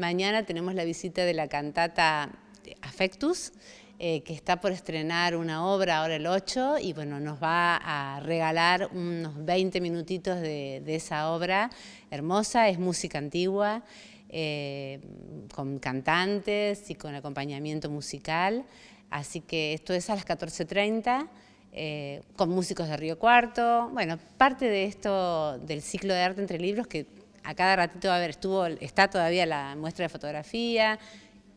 Mañana tenemos la visita de la cantata Afectus... Eh, que está por estrenar una obra ahora el 8 y bueno, nos va a regalar unos 20 minutitos de, esa obra hermosa, es música antigua, eh, con cantantes y con acompañamiento musical, así que esto es a las 14.30. Eh, con músicos de Río Cuarto, bueno, parte de esto del ciclo de arte entre libros que a cada ratito, a ver, estuvo, está todavía la muestra de fotografía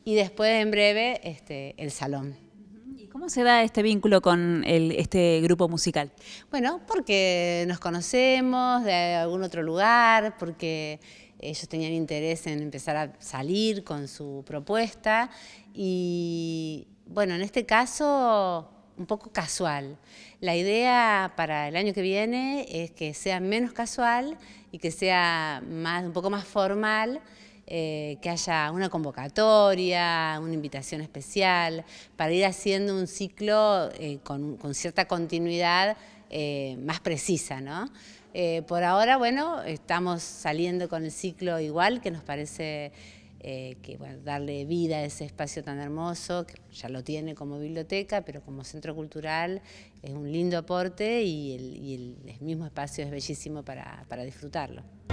y después en breve este, el salón. ¿Y cómo se da este vínculo con este grupo musical? Bueno, porque nos conocemos de algún otro lugar, porque ellos tenían interés en empezar a salir con su propuesta y bueno, en este caso un poco casual. La idea para el año que viene es que sea menos casual y que sea más, un poco más formal, eh, que haya una convocatoria, una invitación especial, para ir haciendo un ciclo eh, con, cierta continuidad eh, más precisa. ¿no? por ahora, bueno, estamos saliendo con el ciclo igual, que nos parece eh, que darle vida a ese espacio tan hermoso, que ya lo tiene como biblioteca, pero como centro cultural es un lindo aporte y el, mismo espacio es bellísimo para disfrutarlo.